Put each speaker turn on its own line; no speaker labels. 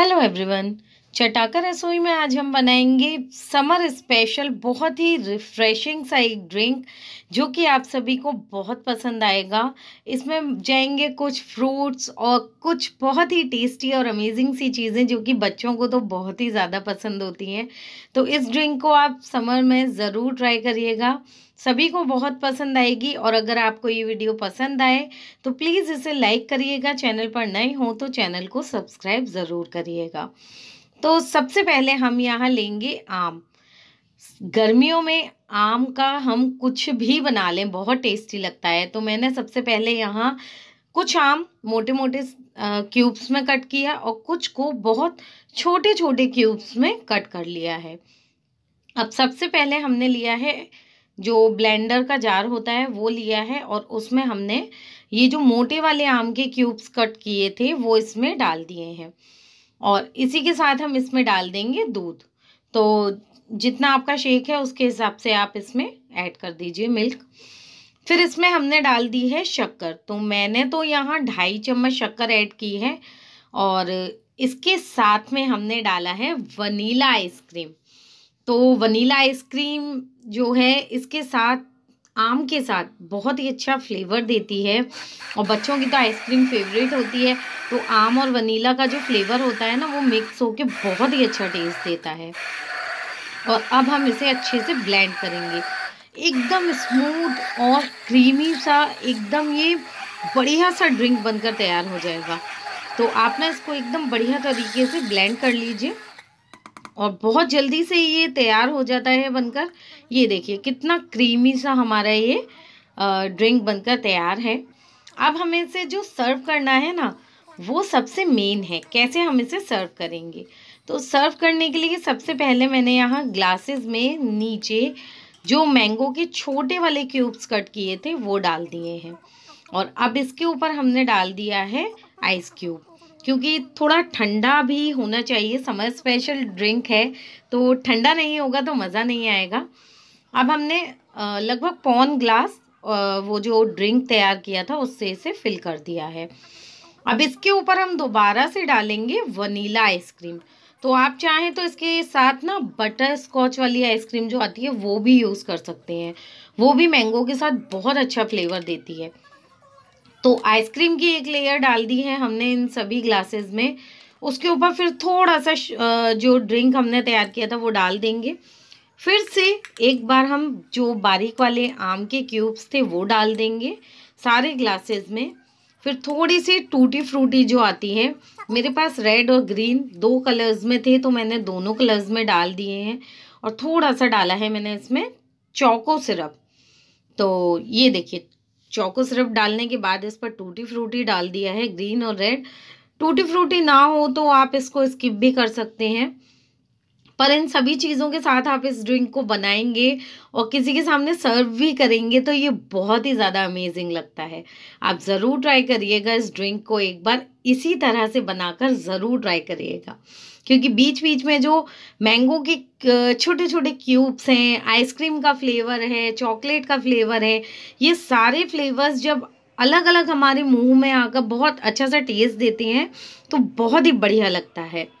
Hello everyone. चटाकर रसोई में आज हम बनाएंगे समर स्पेशल बहुत ही रिफ्रेशिंग सा एक ड्रिंक जो कि आप सभी को बहुत पसंद आएगा इसमें जाएंगे कुछ फ्रूट्स और कुछ बहुत ही टेस्टी और अमेजिंग सी चीज़ें जो कि बच्चों को तो बहुत ही ज़्यादा पसंद होती हैं तो इस ड्रिंक को आप समर में ज़रूर ट्राई करिएगा सभी को बहुत पसंद आएगी और अगर आपको ये वीडियो पसंद आए तो प्लीज़ इसे लाइक करिएगा चैनल पर नए हों तो चैनल को सब्सक्राइब ज़रूर करिएगा तो सबसे पहले हम यहाँ लेंगे आम गर्मियों में आम का हम कुछ भी बना लें बहुत टेस्टी लगता है तो मैंने सबसे पहले यहाँ कुछ आम मोटे मोटे क्यूब्स में कट किया और कुछ को बहुत छोटे छोटे क्यूब्स में कट कर लिया है अब सबसे पहले हमने लिया है जो ब्लेंडर का जार होता है वो लिया है और उसमें हमने ये जो मोटे वाले आम के क्यूब्स कट किए थे वो इसमें डाल दिए हैं और इसी के साथ हम इसमें डाल देंगे दूध तो जितना आपका शेक है उसके हिसाब से आप इसमें ऐड कर दीजिए मिल्क फिर इसमें हमने डाल दी है शक्कर तो मैंने तो यहाँ ढाई चम्मच शक्कर ऐड की है और इसके साथ में हमने डाला है वनीला आइसक्रीम तो वनीला आइसक्रीम जो है इसके साथ आम के साथ बहुत ही अच्छा फ्लेवर देती है और बच्चों की तो आइसक्रीम फेवरेट होती है तो आम और वनीला का जो फ्लेवर होता है ना वो मिक्स होके बहुत ही अच्छा टेस्ट देता है और अब हम इसे अच्छे से ब्लेंड करेंगे एकदम स्मूथ और क्रीमी सा एकदम ये बढ़िया सा ड्रिंक बनकर तैयार हो जाएगा तो आप ना इसको एकदम बढ़िया तरीके से ब्लेंड कर लीजिए और बहुत जल्दी से ये तैयार हो जाता है बनकर ये देखिए कितना क्रीमी सा हमारा ये ड्रिंक बनकर तैयार है अब हमें इसे जो सर्व करना है ना वो सबसे मेन है कैसे हम इसे सर्व करेंगे तो सर्व करने के लिए सबसे पहले मैंने यहाँ ग्लासेस में नीचे जो मैंगो के छोटे वाले क्यूब्स कट किए थे वो डाल दिए हैं और अब इसके ऊपर हमने डाल दिया है आइस क्यूब क्योंकि थोड़ा ठंडा भी होना चाहिए समर स्पेशल ड्रिंक है तो ठंडा नहीं होगा तो मज़ा नहीं आएगा अब हमने लगभग पौन ग्लास वो जो ड्रिंक तैयार किया था उससे इसे फिल कर दिया है अब इसके ऊपर हम दोबारा से डालेंगे वनीला आइसक्रीम तो आप चाहें तो इसके साथ ना बटर स्कॉच वाली आइसक्रीम जो आती है वो भी यूज़ कर सकते हैं वो भी मैंगो के साथ बहुत अच्छा फ्लेवर देती है तो आइसक्रीम की एक लेयर डाल दी है हमने इन सभी ग्लासेस में उसके ऊपर फिर थोड़ा सा जो ड्रिंक हमने तैयार किया था वो डाल देंगे फिर से एक बार हम जो बारीक वाले आम के क्यूब्स थे वो डाल देंगे सारे ग्लासेस में फिर थोड़ी सी टूटी फ्रूटी जो आती है मेरे पास रेड और ग्रीन दो कलर्स में थे तो मैंने दोनों कलर्स में डाल दिए हैं और थोड़ा सा डाला है मैंने इसमें चौको सिरप तो ये देखिए चौको सिर्फ डालने के बाद इस पर टूटी फ्रूटी डाल दिया है ग्रीन और रेड टूटी फ्रूटी ना हो तो आप इसको स्किप भी कर सकते हैं पर इन सभी चीज़ों के साथ आप इस ड्रिंक को बनाएंगे और किसी के सामने सर्व भी करेंगे तो ये बहुत ही ज़्यादा अमेजिंग लगता है आप ज़रूर ट्राई करिएगा इस ड्रिंक को एक बार इसी तरह से बनाकर ज़रूर ट्राई करिएगा क्योंकि बीच बीच में जो मैंगो के छोटे छोटे क्यूब्स हैं आइसक्रीम का फ्लेवर है चॉकलेट का फ्लेवर है ये सारे फ्लेवर्स जब अलग अलग हमारे मुंह में आकर बहुत अच्छा सा टेस्ट देते हैं तो बहुत ही बढ़िया लगता है